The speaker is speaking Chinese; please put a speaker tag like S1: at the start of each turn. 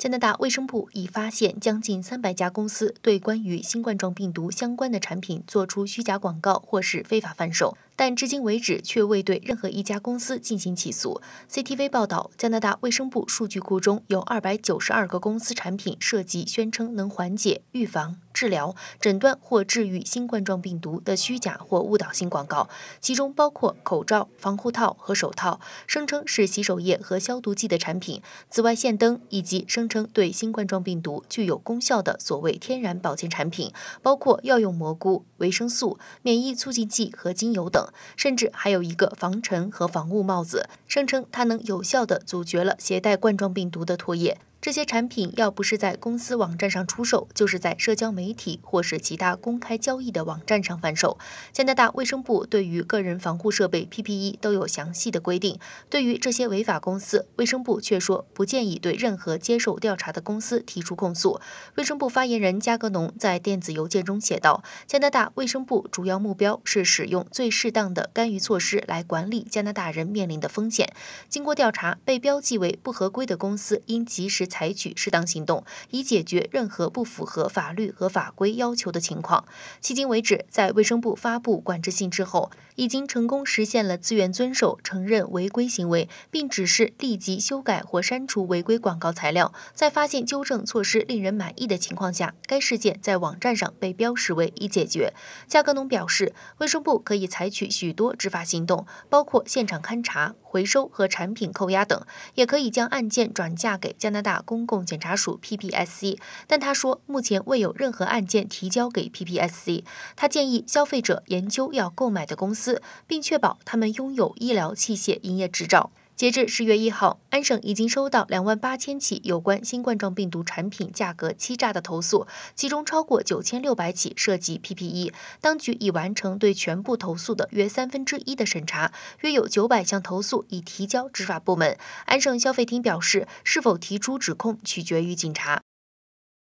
S1: 加拿大卫生部已发现将近三百家公司对关于新冠状病毒相关的产品做出虚假广告或是非法贩售，但至今为止却未对任何一家公司进行起诉。CCTV 报道，加拿大卫生部数据库中有二百九十二个公司产品涉及宣称能缓解、预防。治疗、诊断或治愈新冠状病毒的虚假或误导性广告，其中包括口罩、防护套和手套，声称是洗手液和消毒剂的产品、紫外线灯，以及声称对新冠状病毒具有功效的所谓天然保健产品，包括药用蘑菇、维生素、免疫促进剂和精油等，甚至还有一个防尘和防雾帽子，声称它能有效地阻绝了携带冠状病毒的唾液。这些产品要不是在公司网站上出售，就是在社交媒体或是其他公开交易的网站上贩售。加拿大卫生部对于个人防护设备 （PPE） 都有详细的规定，对于这些违法公司，卫生部却说不建议对任何接受调查的公司提出控诉。卫生部发言人加格农在电子邮件中写道：“加拿大卫生部主要目标是使用最适当的干预措施来管理加拿大人面临的风险。经过调查，被标记为不合规的公司应及时。”采取适当行动，以解决任何不符合法律和法规要求的情况。迄今为止，在卫生部发布管制信之后，已经成功实现了自愿遵守、承认违规行为，并指示立即修改或删除违规广告材料。在发现纠正措施令人满意的情况下，该事件在网站上被标识为已解决。加格农表示，卫生部可以采取许多执法行动，包括现场勘查。回收和产品扣押等，也可以将案件转嫁给加拿大公共检察署 （PPSC）。但他说，目前未有任何案件提交给 PPSC。他建议消费者研究要购买的公司，并确保他们拥有医疗器械营业执照。截至十月一号，安省已经收到两万八千起有关新冠状病毒产品价格欺诈的投诉，其中超过九千六百起涉及 PPE。当局已完成对全部投诉的约三分之一的审查，约有九百项投诉已提交执法部门。安省消费厅表示，是否提出指控取决于警察。